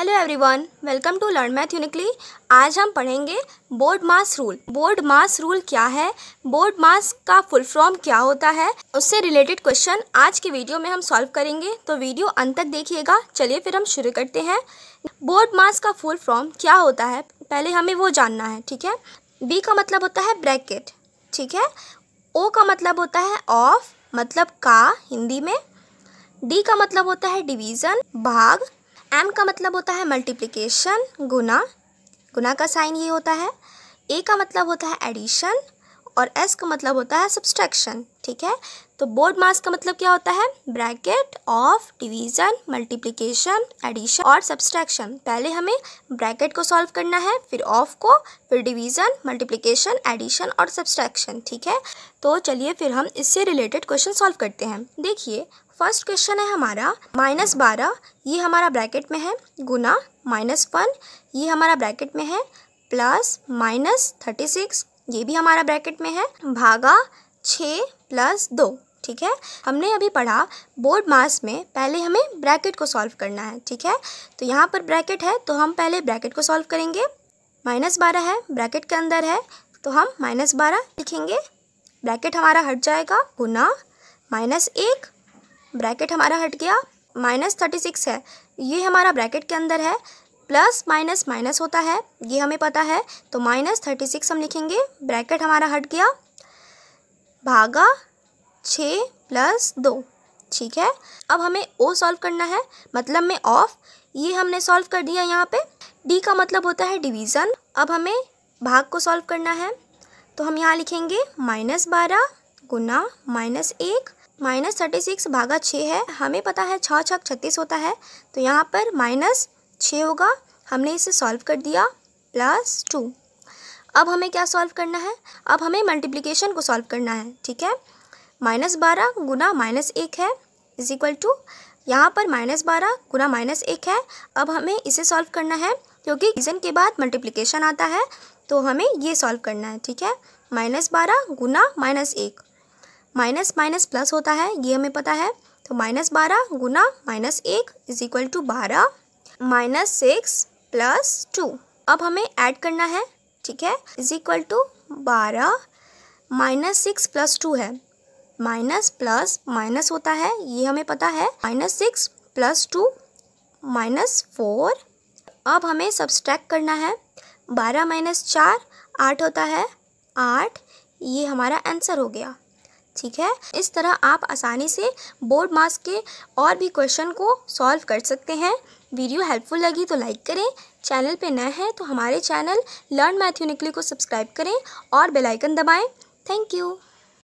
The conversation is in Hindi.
hello everyone welcome to learn math uniquely आज हम पढ़ेंगे BODMAS rule BODMAS rule क्या है बोर्ड मास का फुल फॉर्म क्या होता है उससे रिलेटेड क्वेश्चन आज के वीडियो में हम सॉल्व करेंगे तो वीडियो अंत तक देखिएगा चलिए फिर हम शुरू करते हैं बोर्ड मास का फुल फॉर्म क्या होता है पहले हमें वो जानना है ठीक है बी का मतलब होता है ब्रैकेट ठीक है ओ का मतलब होता है ऑफ मतलब का हिंदी में डी का मतलब होता है डिवीज़न भाग एम का मतलब होता है मल्टीप्लिकेशन गुना गुना का साइन ये होता है ए का मतलब होता है एडिशन और एस का मतलब होता है सब्सट्रैक्शन ठीक है तो बोर्ड मास का मतलब क्या होता है bracket of division multiplication addition और सब्सट्रैक्शन पहले हमें ब्रैकेट को सॉल्व करना है फिर ऑफ को फिर डिवीजन मल्टीप्लिकेशन एडिशन और सब्सट्रैक्शन ठीक है तो चलिए फिर हम इससे रिलेटेड क्वेश्चन सॉल्व करते हैं देखिए फर्स्ट क्वेश्चन है हमारा माइनस बारह ये हमारा ब्रैकेट में है गुना माइनस वन ये हमारा ब्रैकेट में है प्लस माइनस थर्टी सिक्स ये भी हमारा ब्रैकेट में है भागा छः प्लस दो ठीक है हमने अभी पढ़ा बोर्ड मास में पहले हमें ब्रैकेट को सॉल्व करना है ठीक है तो यहाँ पर ब्रैकेट है तो हम पहले ब्रैकेट को सॉल्व करेंगे माइनस बारह है ब्रैकेट के अंदर है तो हम माइनस बारह लिखेंगे ब्रैकेट हमारा हट जाएगा गुना माइनस एक ब्रैकेट हमारा हट गया माइनस थर्टी सिक्स है ये हमारा ब्रैकेट के अंदर है प्लस माइनस माइनस होता है ये हमें पता है तो माइनस थर्टी सिक्स हम लिखेंगे ब्रैकेट हमारा हट गया भागा छः प्लस दो ठीक है अब हमें ओ सॉल्व करना है मतलब में ऑफ ये हमने सॉल्व कर दिया यहाँ पे डी का मतलब होता है डिवीज़न अब हमें भाग को सॉल्व करना है तो हम यहाँ लिखेंगे माइनस बारह गुना माइनस एक माइनस थर्टी सिक्स भागा छः है हमें पता है छः छः छत्तीस होता है तो यहाँ पर माइनस छः होगा हमने इसे सॉल्व कर दिया प्लस टू अब हमें क्या सॉल्व करना है अब हमें मल्टीप्लिकेशन को सॉल्व करना है ठीक है माइनस बारह गुना माइनस एक है इज इक्वल टू यहाँ पर माइनस बारह गुना माइनस एक है अब हमें इसे सॉल्व करना है क्योंकि रीजन के बाद मल्टीप्लिकेशन आता है तो हमें ये सॉल्व करना है ठीक है माइनस बारह गुना माइनस एक माइनस माइनस प्लस होता है ये हमें पता है तो माइनस बारह गुना माइनस एक इज इक्वल टू बारह माइनस सिक्स प्लस टू अब हमें ऐड करना है ठीक है इज इक्वल टू बारह माइनस सिक्स प्लस टू है माइनस प्लस माइनस होता है ये हमें पता है minus six plus two minus four अब हमें सब्सट्रैक्ट करना है बारह माइनस चार आठ होता है आठ ये हमारा आंसर हो गया ठीक है इस तरह आप आसानी से बोर्ड मार्क्स के और भी क्वेश्चन को सॉल्व कर सकते हैं वीडियो हेल्पफुल लगी तो लाइक करें चैनल पे नए हैं तो हमारे चैनल लर्न मैथ्यूनिकली को सब्सक्राइब करें और बेल आइकन दबाएं थैंक यू